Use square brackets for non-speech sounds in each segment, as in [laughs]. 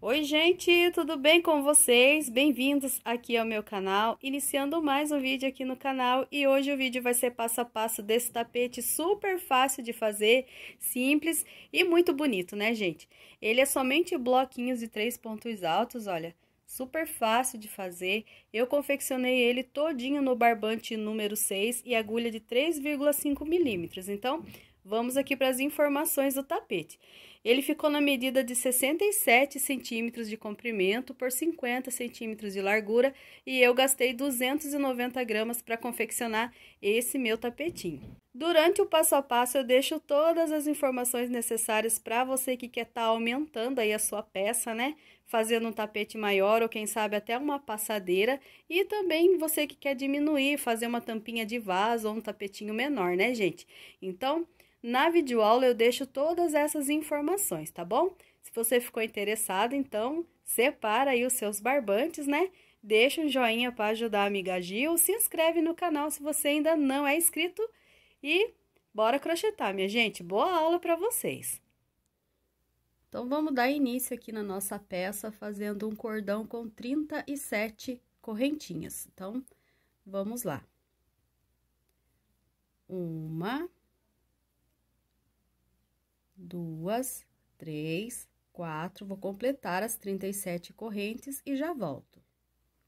Oi, gente, tudo bem com vocês? Bem-vindos aqui ao meu canal, iniciando mais um vídeo aqui no canal e hoje o vídeo vai ser passo a passo desse tapete super fácil de fazer, simples e muito bonito, né, gente? Ele é somente bloquinhos de três pontos altos, olha, super fácil de fazer. Eu confeccionei ele todinho no barbante número 6 e agulha de 3,5 milímetros, então vamos aqui para as informações do tapete. Ele ficou na medida de 67 centímetros de comprimento por 50 centímetros de largura e eu gastei 290 gramas para confeccionar esse meu tapetinho. Durante o passo a passo eu deixo todas as informações necessárias para você que quer estar tá aumentando aí a sua peça, né? Fazendo um tapete maior ou quem sabe até uma passadeira e também você que quer diminuir, fazer uma tampinha de vaso ou um tapetinho menor, né, gente? Então, na videoaula eu deixo todas essas informações, tá bom? Se você ficou interessado, então separa aí os seus barbantes, né? Deixa um joinha para ajudar a amiga Gil, se inscreve no canal se você ainda não é inscrito e bora crochetar, minha gente. Boa aula para vocês. Então vamos dar início aqui na nossa peça fazendo um cordão com 37 correntinhas. Então vamos lá. Uma duas, três, quatro. Vou completar as 37 correntes e já volto.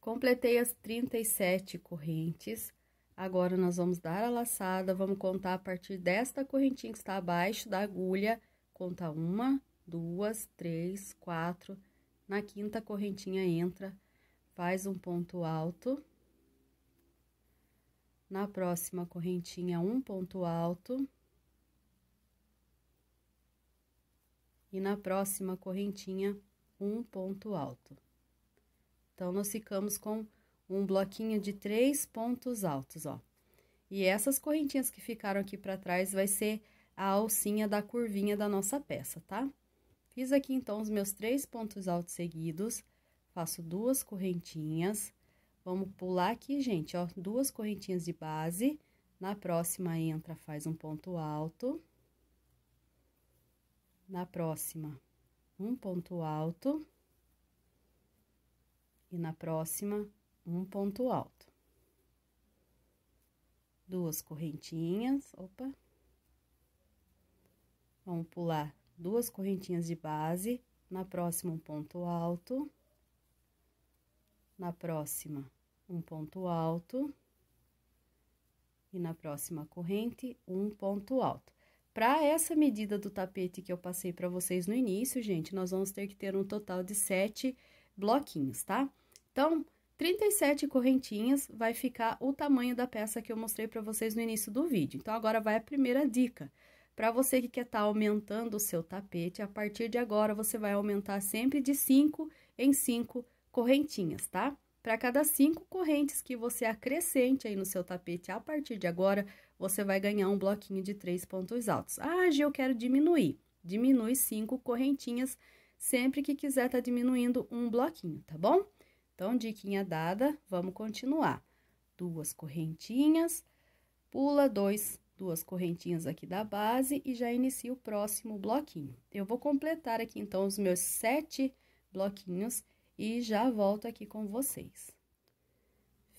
Completei as 37 correntes. Agora, nós vamos dar a laçada, vamos contar a partir desta correntinha que está abaixo da agulha. Conta uma, duas, três, quatro. Na quinta correntinha entra, faz um ponto alto. Na próxima correntinha, um ponto alto. e na próxima correntinha um ponto alto. Então, nós ficamos com um bloquinho de três pontos altos, ó. E essas correntinhas que ficaram aqui para trás vai ser a alcinha da curvinha da nossa peça, tá? Fiz aqui, então, os meus três pontos altos seguidos, faço duas correntinhas, vamos pular aqui, gente, ó, duas correntinhas de base, na próxima entra, faz um ponto alto, na próxima um ponto alto e na próxima um ponto alto. Duas correntinhas, opa. Vamos pular duas correntinhas de base, na próxima um ponto alto, na próxima um ponto alto e na próxima corrente um ponto alto. Para essa medida do tapete que eu passei para vocês no início, gente, nós vamos ter que ter um total de sete bloquinhos, tá? Então, 37 correntinhas vai ficar o tamanho da peça que eu mostrei para vocês no início do vídeo. Então, agora vai a primeira dica. Para você que quer estar tá aumentando o seu tapete, a partir de agora, você vai aumentar sempre de 5 em 5 correntinhas, tá? Para cada cinco correntes que você acrescente aí no seu tapete a partir de agora, você vai ganhar um bloquinho de três pontos altos. Ah, Gi, eu quero diminuir. Diminui cinco correntinhas sempre que quiser tá diminuindo um bloquinho, tá bom? Então, diquinha dada, vamos continuar. Duas correntinhas, pula dois, duas correntinhas aqui da base e já inicia o próximo bloquinho. Eu vou completar aqui, então, os meus sete bloquinhos e já volto aqui com vocês.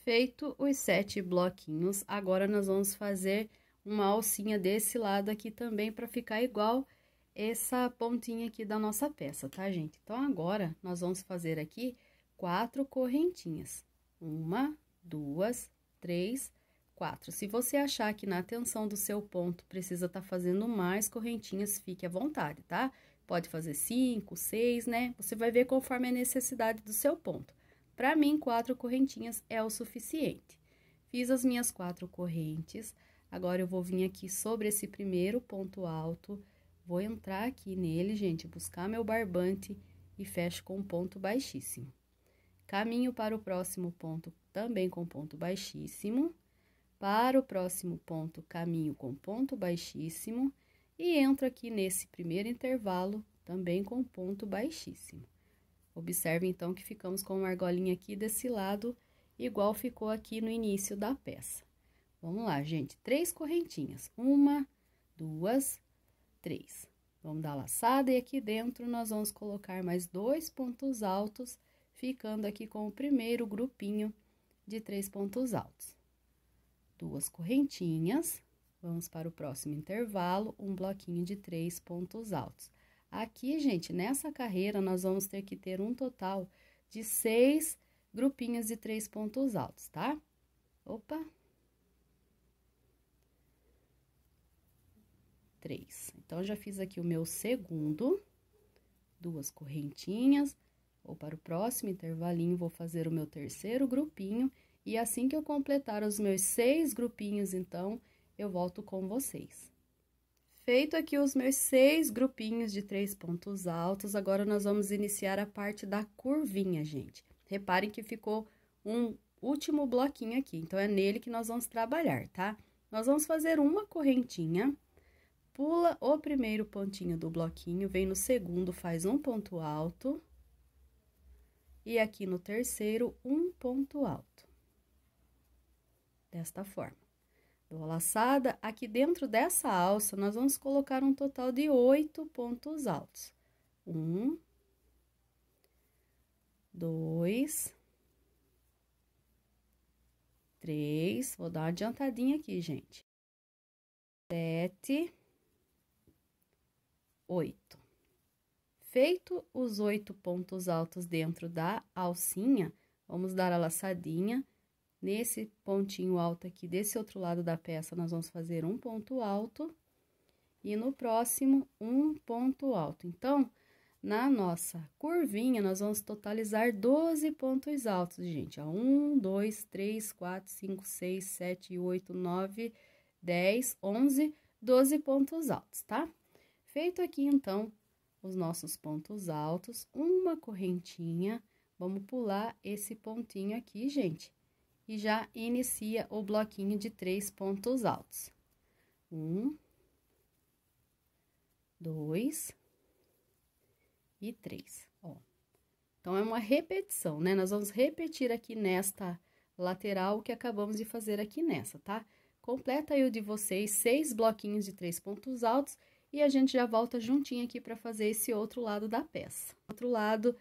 Feito os sete bloquinhos, agora nós vamos fazer uma alcinha desse lado aqui também para ficar igual essa pontinha aqui da nossa peça, tá, gente? Então, agora, nós vamos fazer aqui quatro correntinhas. Uma, duas, três, quatro. Se você achar que na tensão do seu ponto precisa tá fazendo mais correntinhas, fique à vontade, tá? Pode fazer cinco, seis, né? Você vai ver conforme a necessidade do seu ponto. Para mim, quatro correntinhas é o suficiente. Fiz as minhas quatro correntes, agora eu vou vir aqui sobre esse primeiro ponto alto, vou entrar aqui nele, gente, buscar meu barbante e fecho com um ponto baixíssimo. Caminho para o próximo ponto também com ponto baixíssimo, para o próximo ponto caminho com ponto baixíssimo e entro aqui nesse primeiro intervalo também com ponto baixíssimo. Observe então que ficamos com uma argolinha aqui desse lado, igual ficou aqui no início da peça. Vamos lá, gente, três correntinhas, uma, duas, três. Vamos dar laçada e aqui dentro nós vamos colocar mais dois pontos altos, ficando aqui com o primeiro grupinho de três pontos altos. Duas correntinhas, vamos para o próximo intervalo, um bloquinho de três pontos altos. Aqui, gente, nessa carreira, nós vamos ter que ter um total de seis grupinhas de três pontos altos, tá? Opa! Três. Então, já fiz aqui o meu segundo, duas correntinhas, ou para o próximo intervalinho, vou fazer o meu terceiro grupinho, e assim que eu completar os meus seis grupinhos, então, eu volto com vocês. Feito aqui os meus seis grupinhos de três pontos altos, agora nós vamos iniciar a parte da curvinha, gente. Reparem que ficou um último bloquinho aqui, então é nele que nós vamos trabalhar, tá? Nós vamos fazer uma correntinha, pula o primeiro pontinho do bloquinho, vem no segundo, faz um ponto alto, e aqui no terceiro, um ponto alto. Desta forma do laçada, aqui dentro dessa alça, nós vamos colocar um total de oito pontos altos. Um, dois, três, vou dar uma adiantadinha aqui, gente. Sete, oito. Feito os oito pontos altos dentro da alcinha, vamos dar a laçadinha Nesse pontinho alto aqui, desse outro lado da peça, nós vamos fazer um ponto alto e no próximo, um ponto alto. Então, na nossa curvinha, nós vamos totalizar 12 pontos altos, gente. Ó, 1, 2, 3, 4, 5, 6, 7, 8, 9, 10, 11, 12 pontos altos, tá? Feito aqui, então, os nossos pontos altos, uma correntinha, vamos pular esse pontinho aqui, gente e já inicia o bloquinho de três pontos altos. Um, dois e três, ó. Então, é uma repetição, né? Nós vamos repetir aqui nesta lateral o que acabamos de fazer aqui nessa, tá? Completa aí o de vocês, seis bloquinhos de três pontos altos, e a gente já volta juntinho aqui para fazer esse outro lado da peça. Outro lado,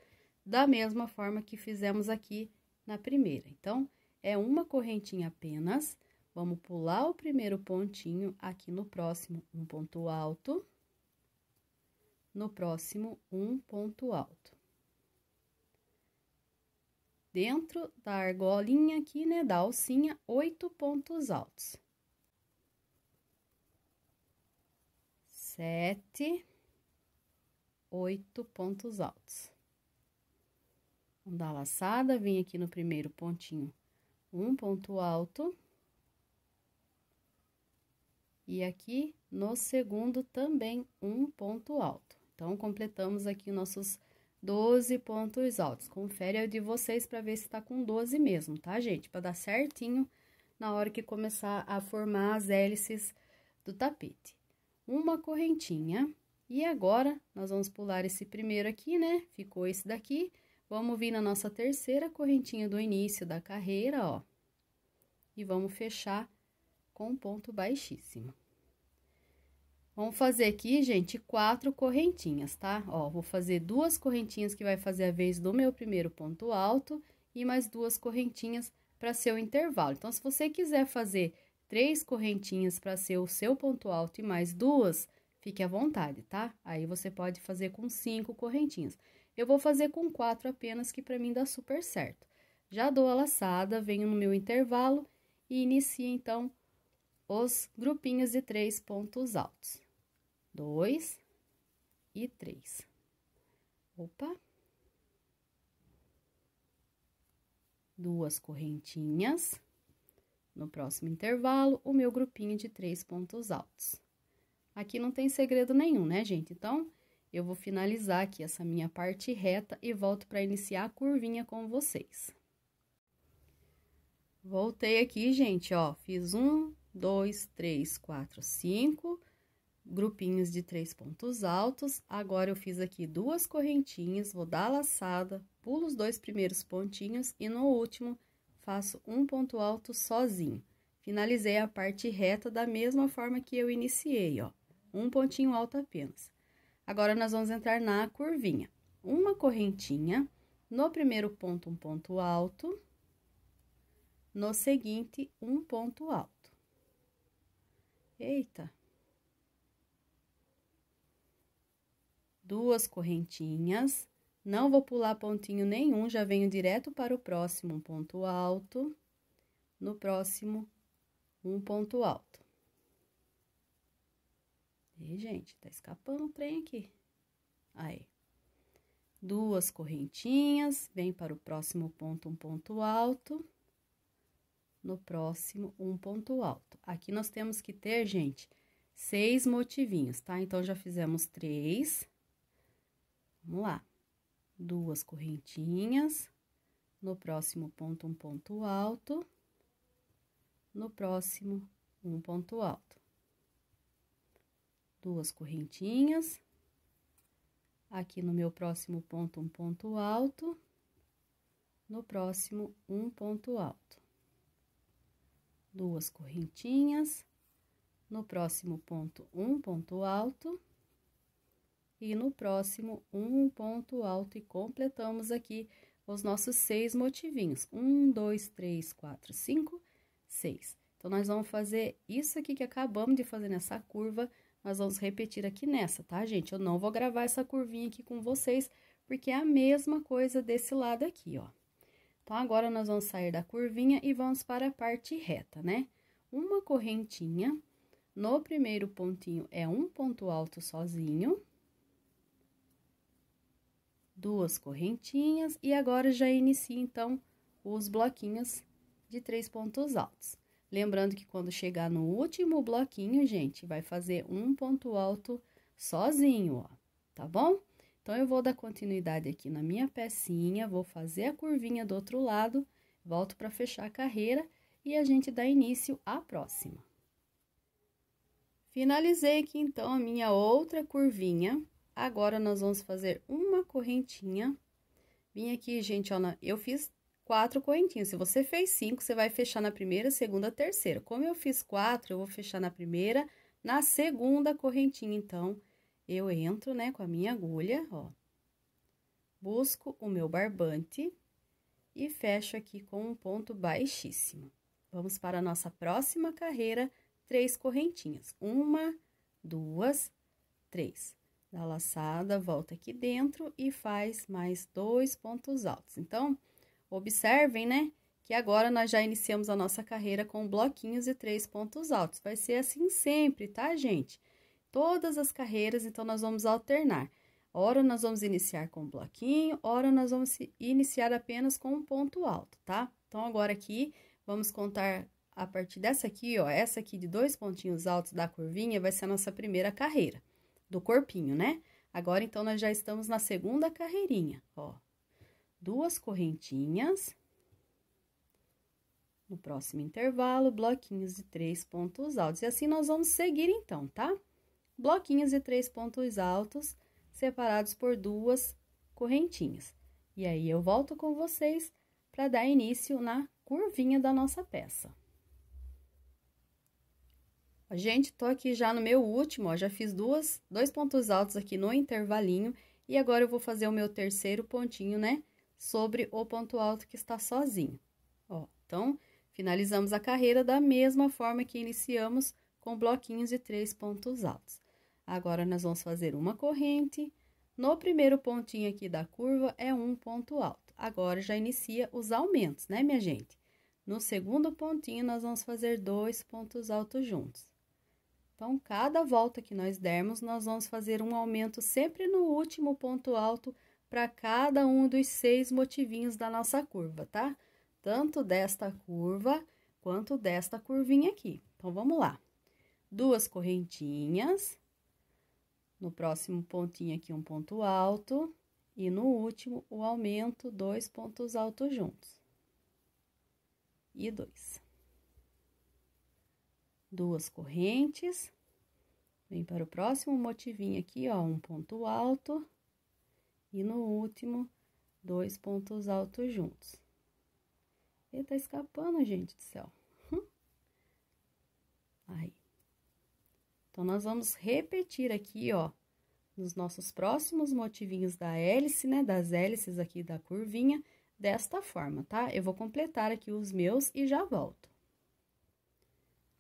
da mesma forma que fizemos aqui na primeira. Então, é uma correntinha apenas. Vamos pular o primeiro pontinho aqui no próximo, um ponto alto. No próximo, um ponto alto. Dentro da argolinha aqui, né, da alcinha, oito pontos altos. Sete, oito pontos altos. Vamos dar a laçada, vem aqui no primeiro pontinho um ponto alto. E aqui no segundo também um ponto alto. Então, completamos aqui nossos 12 pontos altos. Confere a de vocês para ver se tá com 12 mesmo, tá, gente? Para dar certinho na hora que começar a formar as hélices do tapete. Uma correntinha. E agora, nós vamos pular esse primeiro aqui, né? Ficou esse daqui. Vamos vir na nossa terceira correntinha do início da carreira, ó. E vamos fechar com um ponto baixíssimo. Vamos fazer aqui, gente, quatro correntinhas, tá? Ó, vou fazer duas correntinhas que vai fazer a vez do meu primeiro ponto alto e mais duas correntinhas para ser o intervalo. Então, se você quiser fazer três correntinhas para ser o seu ponto alto e mais duas, fique à vontade, tá? Aí, você pode fazer com cinco correntinhas. Eu vou fazer com quatro apenas, que para mim dá super certo. Já dou a laçada, venho no meu intervalo e inicio, então, os grupinhos de três pontos altos. Dois e três. Opa! Duas correntinhas. No próximo intervalo, o meu grupinho de três pontos altos. Aqui não tem segredo nenhum, né, gente? Então, eu vou finalizar aqui essa minha parte reta e volto para iniciar a curvinha com vocês. Voltei aqui, gente, ó, fiz um, dois, três, quatro, cinco grupinhos de três pontos altos. Agora, eu fiz aqui duas correntinhas, vou dar laçada, pulo os dois primeiros pontinhos e no último faço um ponto alto sozinho. Finalizei a parte reta da mesma forma que eu iniciei, ó, um pontinho alto apenas. Agora, nós vamos entrar na curvinha. Uma correntinha, no primeiro ponto, um ponto alto, no seguinte, um ponto alto. Eita! Duas correntinhas, não vou pular pontinho nenhum, já venho direto para o próximo, um ponto alto, no próximo, um ponto alto. Ei gente, tá escapando o trem aqui. Aí. Duas correntinhas, vem para o próximo ponto um ponto alto. No próximo um ponto alto. Aqui nós temos que ter, gente, seis motivinhos, tá? Então, já fizemos três. Vamos lá. Duas correntinhas, no próximo ponto um ponto alto, no próximo um ponto alto duas correntinhas. Aqui no meu próximo ponto, um ponto alto. No próximo, um ponto alto. Duas correntinhas. No próximo ponto, um ponto alto. E no próximo, um ponto alto. E completamos aqui os nossos seis motivinhos. Um, dois, três, quatro, cinco, seis. Então, nós vamos fazer isso aqui que acabamos de fazer nessa curva nós vamos repetir aqui nessa, tá, gente? Eu não vou gravar essa curvinha aqui com vocês, porque é a mesma coisa desse lado aqui, ó. Então, agora, nós vamos sair da curvinha e vamos para a parte reta, né? Uma correntinha, no primeiro pontinho é um ponto alto sozinho, duas correntinhas, e agora já inicia, então, os bloquinhos de três pontos altos. Lembrando que quando chegar no último bloquinho, gente, vai fazer um ponto alto sozinho, ó, tá bom? Então, eu vou dar continuidade aqui na minha pecinha, vou fazer a curvinha do outro lado, volto para fechar a carreira e a gente dá início à próxima. Finalizei aqui, então, a minha outra curvinha. Agora, nós vamos fazer uma correntinha. Vim aqui, gente, ó, eu fiz quatro correntinhas. Se você fez cinco, você vai fechar na primeira, segunda, terceira. Como eu fiz quatro, eu vou fechar na primeira, na segunda correntinha. Então, eu entro, né, com a minha agulha, ó. Busco o meu barbante e fecho aqui com um ponto baixíssimo. Vamos para a nossa próxima carreira, três correntinhas. Uma, duas, três. Da laçada, volta aqui dentro e faz mais dois pontos altos. Então, Observem, né? Que agora nós já iniciamos a nossa carreira com bloquinhos e três pontos altos. Vai ser assim sempre, tá, gente? Todas as carreiras, então, nós vamos alternar. Ora, nós vamos iniciar com um bloquinho, ora, nós vamos iniciar apenas com um ponto alto, tá? Então, agora aqui, vamos contar a partir dessa aqui, ó, essa aqui de dois pontinhos altos da curvinha vai ser a nossa primeira carreira, do corpinho, né? Agora, então, nós já estamos na segunda carreirinha, ó, duas correntinhas. No próximo intervalo, bloquinhos de três pontos altos. E assim nós vamos seguir então, tá? Bloquinhos de três pontos altos separados por duas correntinhas. E aí, eu volto com vocês para dar início na curvinha da nossa peça. Gente, tô aqui já no meu último, ó, já fiz duas, dois pontos altos aqui no intervalinho, e agora eu vou fazer o meu terceiro pontinho, né? sobre o ponto alto que está sozinho. Ó, então, finalizamos a carreira da mesma forma que iniciamos com bloquinhos de três pontos altos. Agora, nós vamos fazer uma corrente. No primeiro pontinho aqui da curva é um ponto alto. Agora, já inicia os aumentos, né, minha gente? No segundo pontinho, nós vamos fazer dois pontos altos juntos. Então, cada volta que nós dermos, nós vamos fazer um aumento sempre no último ponto alto para cada um dos seis motivinhos da nossa curva, tá? Tanto desta curva quanto desta curvinha aqui. Então, vamos lá. Duas correntinhas, no próximo pontinho aqui um ponto alto, e no último o aumento, dois pontos altos juntos. E dois. Duas correntes, vem para o próximo motivinho aqui, ó, um ponto alto e no último, dois pontos altos juntos. Ele tá escapando, gente do céu. Hum. Aí. Então, nós vamos repetir aqui, ó, nos nossos próximos motivinhos da hélice, né, das hélices aqui da curvinha, desta forma, tá? Eu vou completar aqui os meus e já volto.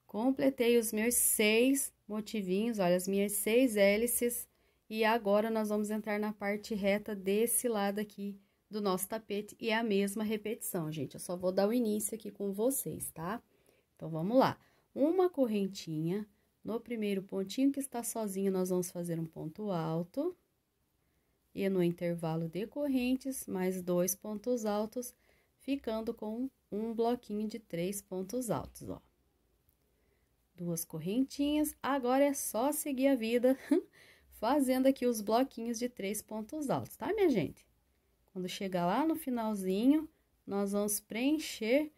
Completei os meus seis motivinhos, olha, as minhas seis hélices e agora nós vamos entrar na parte reta desse lado aqui do nosso tapete e é a mesma repetição, gente. Eu só vou dar o início aqui com vocês, tá? Então, vamos lá. Uma correntinha, no primeiro pontinho que está sozinho, nós vamos fazer um ponto alto. E no intervalo de correntes, mais dois pontos altos, ficando com um bloquinho de três pontos altos, ó duas correntinhas. Agora é só seguir a vida [laughs] fazendo aqui os bloquinhos de três pontos altos, tá, minha gente? Quando chegar lá no finalzinho, nós vamos preencher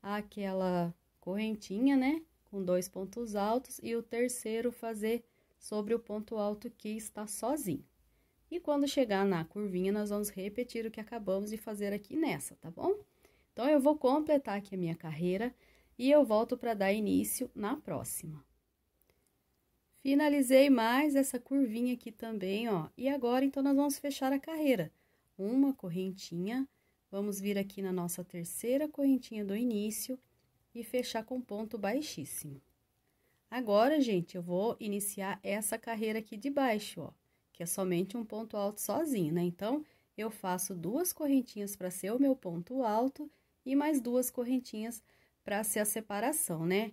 aquela correntinha, né? Com dois pontos altos e o terceiro fazer sobre o ponto alto que está sozinho. E quando chegar na curvinha, nós vamos repetir o que acabamos de fazer aqui nessa, tá bom? Então, eu vou completar aqui a minha carreira e eu volto para dar início na próxima. Finalizei mais essa curvinha aqui também, ó. E agora, então, nós vamos fechar a carreira. Uma correntinha, vamos vir aqui na nossa terceira correntinha do início e fechar com ponto baixíssimo. Agora, gente, eu vou iniciar essa carreira aqui de baixo, ó, que é somente um ponto alto sozinho, né? Então, eu faço duas correntinhas para ser o meu ponto alto e mais duas correntinhas para ser a separação, né?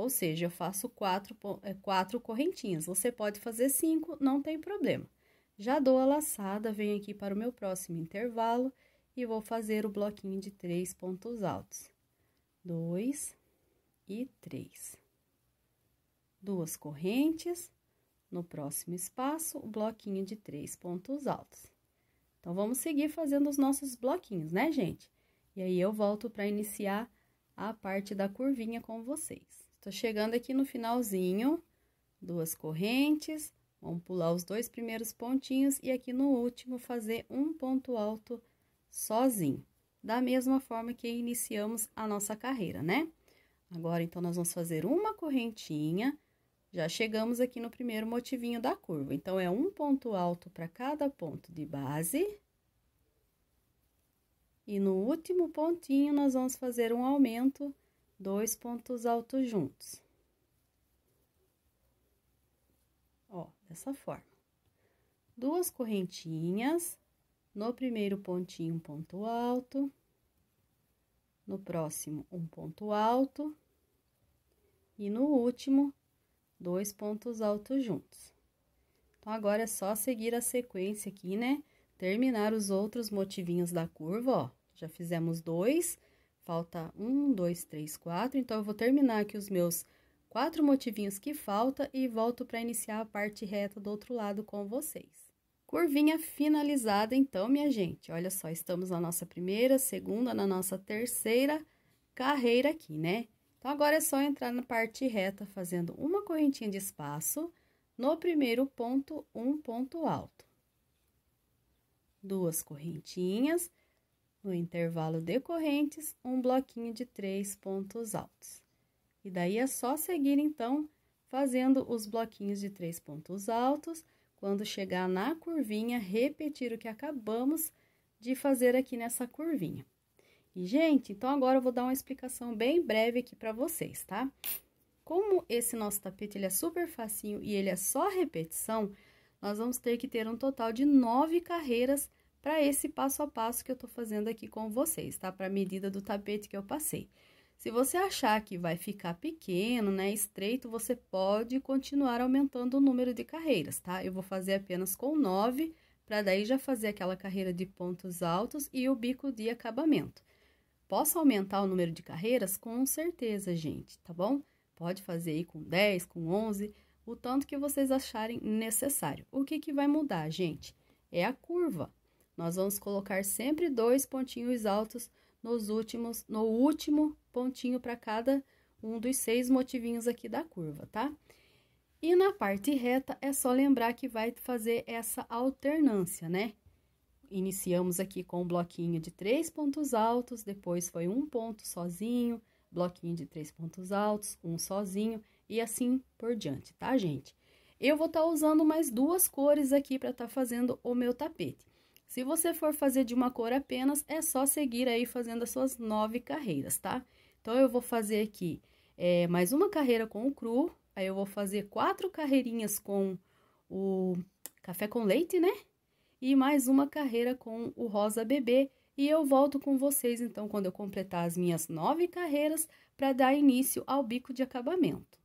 Ou seja, eu faço quatro, eh, quatro correntinhas. Você pode fazer cinco, não tem problema. Já dou a laçada, venho aqui para o meu próximo intervalo e vou fazer o bloquinho de três pontos altos. Dois e três. Duas correntes. No próximo espaço, o bloquinho de três pontos altos. Então, vamos seguir fazendo os nossos bloquinhos, né, gente? E aí, eu volto para iniciar a parte da curvinha com vocês. Tô chegando aqui no finalzinho, duas correntes, vamos pular os dois primeiros pontinhos e aqui no último fazer um ponto alto sozinho. Da mesma forma que iniciamos a nossa carreira, né? Agora, então, nós vamos fazer uma correntinha, já chegamos aqui no primeiro motivinho da curva. Então, é um ponto alto para cada ponto de base. E no último pontinho, nós vamos fazer um aumento dois pontos altos juntos. Ó, dessa forma. Duas correntinhas no primeiro pontinho, um ponto alto, no próximo, um ponto alto, e no último, dois pontos altos juntos. Então, agora é só seguir a sequência aqui, né? Terminar os outros motivinhos da curva, ó. Já fizemos dois, Falta um, dois, três, quatro. Então, eu vou terminar aqui os meus quatro motivinhos que falta e volto para iniciar a parte reta do outro lado com vocês. Curvinha finalizada, então, minha gente. Olha só, estamos na nossa primeira, segunda, na nossa terceira carreira aqui, né? Então, agora é só entrar na parte reta fazendo uma correntinha de espaço no primeiro ponto, um ponto alto. Duas correntinhas no intervalo decorrentes, um bloquinho de três pontos altos. E daí é só seguir, então, fazendo os bloquinhos de três pontos altos. Quando chegar na curvinha, repetir o que acabamos de fazer aqui nessa curvinha. E, gente, então agora eu vou dar uma explicação bem breve aqui para vocês, tá? Como esse nosso tapete, ele é super facinho e ele é só repetição, nós vamos ter que ter um total de nove carreiras para esse passo a passo que eu estou fazendo aqui com vocês, tá? Para a medida do tapete que eu passei. Se você achar que vai ficar pequeno, né, estreito, você pode continuar aumentando o número de carreiras, tá? Eu vou fazer apenas com nove, para daí já fazer aquela carreira de pontos altos e o bico de acabamento. Posso aumentar o número de carreiras? Com certeza, gente, tá bom? Pode fazer aí com 10, com 11, o tanto que vocês acharem necessário. O que, que vai mudar, gente? É a curva, nós vamos colocar sempre dois pontinhos altos nos últimos, no último pontinho para cada um dos seis motivinhos aqui da curva, tá? E na parte reta, é só lembrar que vai fazer essa alternância, né? Iniciamos aqui com um bloquinho de três pontos altos, depois foi um ponto sozinho, bloquinho de três pontos altos, um sozinho e assim por diante, tá, gente? Eu vou estar tá usando mais duas cores aqui para estar tá fazendo o meu tapete. Se você for fazer de uma cor apenas, é só seguir aí fazendo as suas nove carreiras, tá? Então, eu vou fazer aqui é, mais uma carreira com o cru, aí eu vou fazer quatro carreirinhas com o café com leite, né? E mais uma carreira com o rosa bebê, e eu volto com vocês, então, quando eu completar as minhas nove carreiras, para dar início ao bico de acabamento.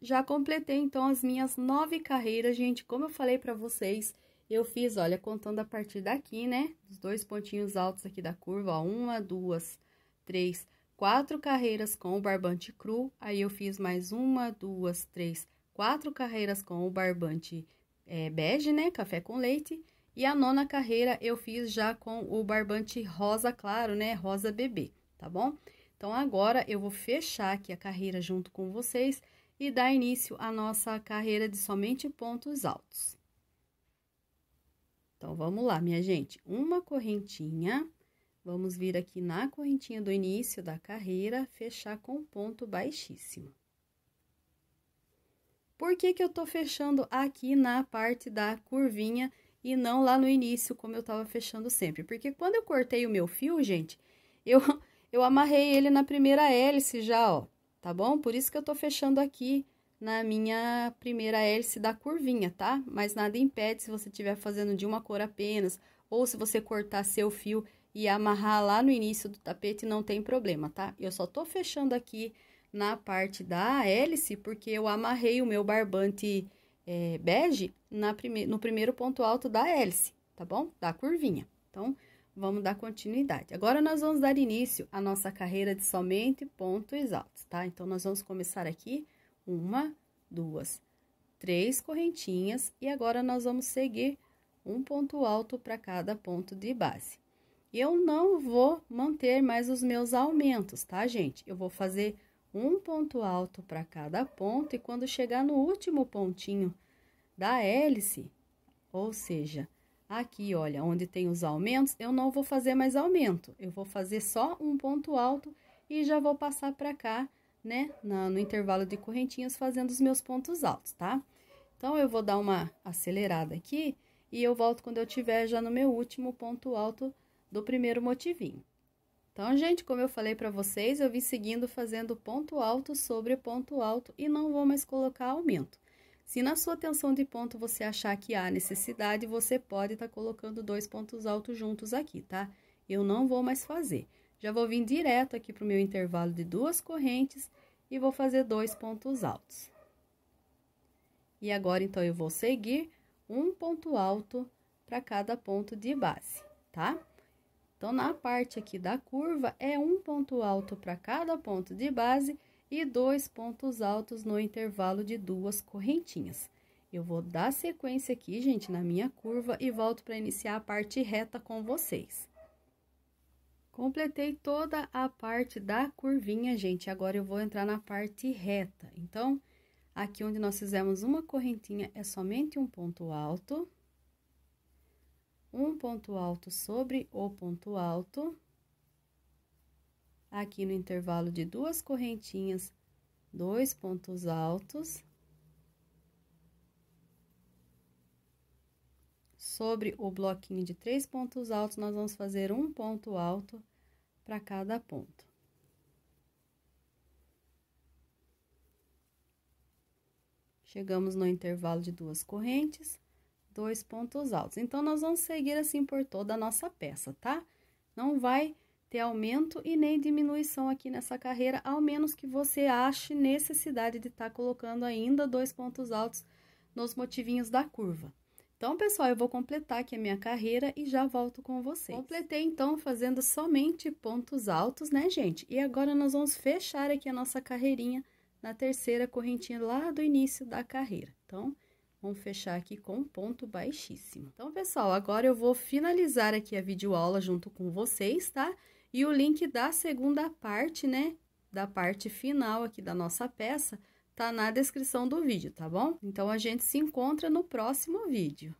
Já completei, então, as minhas nove carreiras, gente, como eu falei para vocês, eu fiz, olha, contando a partir daqui, né? Os dois pontinhos altos aqui da curva, ó, uma, duas, três, quatro carreiras com o barbante cru. Aí, eu fiz mais uma, duas, três, quatro carreiras com o barbante é, bege, né? Café com leite. E a nona carreira eu fiz já com o barbante rosa claro, né? Rosa bebê, tá bom? Então, agora, eu vou fechar aqui a carreira junto com vocês e dar início à nossa carreira de somente pontos altos. Então, vamos lá, minha gente. Uma correntinha, vamos vir aqui na correntinha do início da carreira, fechar com ponto baixíssimo. Por que que eu tô fechando aqui na parte da curvinha e não lá no início, como eu tava fechando sempre? Porque quando eu cortei o meu fio, gente, eu, [laughs] eu amarrei ele na primeira hélice já, ó, tá bom? Por isso que eu tô fechando aqui na minha primeira hélice da curvinha, tá? Mas nada impede se você estiver fazendo de uma cor apenas, ou se você cortar seu fio e amarrar lá no início do tapete, não tem problema, tá? Eu só tô fechando aqui na parte da hélice, porque eu amarrei o meu barbante é, bege na prime no primeiro ponto alto da hélice, tá bom? Da curvinha. Então, vamos dar continuidade. Agora, nós vamos dar início à nossa carreira de somente pontos altos, tá? Então, nós vamos começar aqui uma, duas, três correntinhas e agora nós vamos seguir um ponto alto para cada ponto de base. Eu não vou manter mais os meus aumentos, tá, gente? Eu vou fazer um ponto alto para cada ponto e quando chegar no último pontinho da hélice, ou seja, aqui, olha, onde tem os aumentos, eu não vou fazer mais aumento. Eu vou fazer só um ponto alto e já vou passar para cá né, no, no intervalo de correntinhas, fazendo os meus pontos altos, tá? Então, eu vou dar uma acelerada aqui e eu volto quando eu tiver já no meu último ponto alto do primeiro motivinho. Então, gente, como eu falei para vocês, eu vim seguindo fazendo ponto alto sobre ponto alto e não vou mais colocar aumento. Se na sua tensão de ponto você achar que há necessidade, você pode estar tá colocando dois pontos altos juntos aqui, tá? Eu não vou mais fazer. Já vou vir direto aqui para o meu intervalo de duas correntes e vou fazer dois pontos altos. E agora, então, eu vou seguir um ponto alto para cada ponto de base, tá? Então, na parte aqui da curva, é um ponto alto para cada ponto de base e dois pontos altos no intervalo de duas correntinhas. Eu vou dar sequência aqui, gente, na minha curva e volto para iniciar a parte reta com vocês. Completei toda a parte da curvinha, gente. Agora, eu vou entrar na parte reta. Então, aqui onde nós fizemos uma correntinha, é somente um ponto alto. Um ponto alto sobre o ponto alto. Aqui no intervalo de duas correntinhas, dois pontos altos. sobre o bloquinho de três pontos altos, nós vamos fazer um ponto alto para cada ponto. Chegamos no intervalo de duas correntes, dois pontos altos. Então, nós vamos seguir assim por toda a nossa peça, tá? Não vai ter aumento e nem diminuição aqui nessa carreira, ao menos que você ache necessidade de estar tá colocando ainda dois pontos altos nos motivinhos da curva. Então, pessoal, eu vou completar aqui a minha carreira e já volto com vocês. Completei, então, fazendo somente pontos altos, né, gente? E agora, nós vamos fechar aqui a nossa carreirinha na terceira correntinha lá do início da carreira. Então, vamos fechar aqui com um ponto baixíssimo. Então, pessoal, agora eu vou finalizar aqui a videoaula junto com vocês, tá? E o link da segunda parte, né, da parte final aqui da nossa peça tá na descrição do vídeo, tá bom? Então, a gente se encontra no próximo vídeo.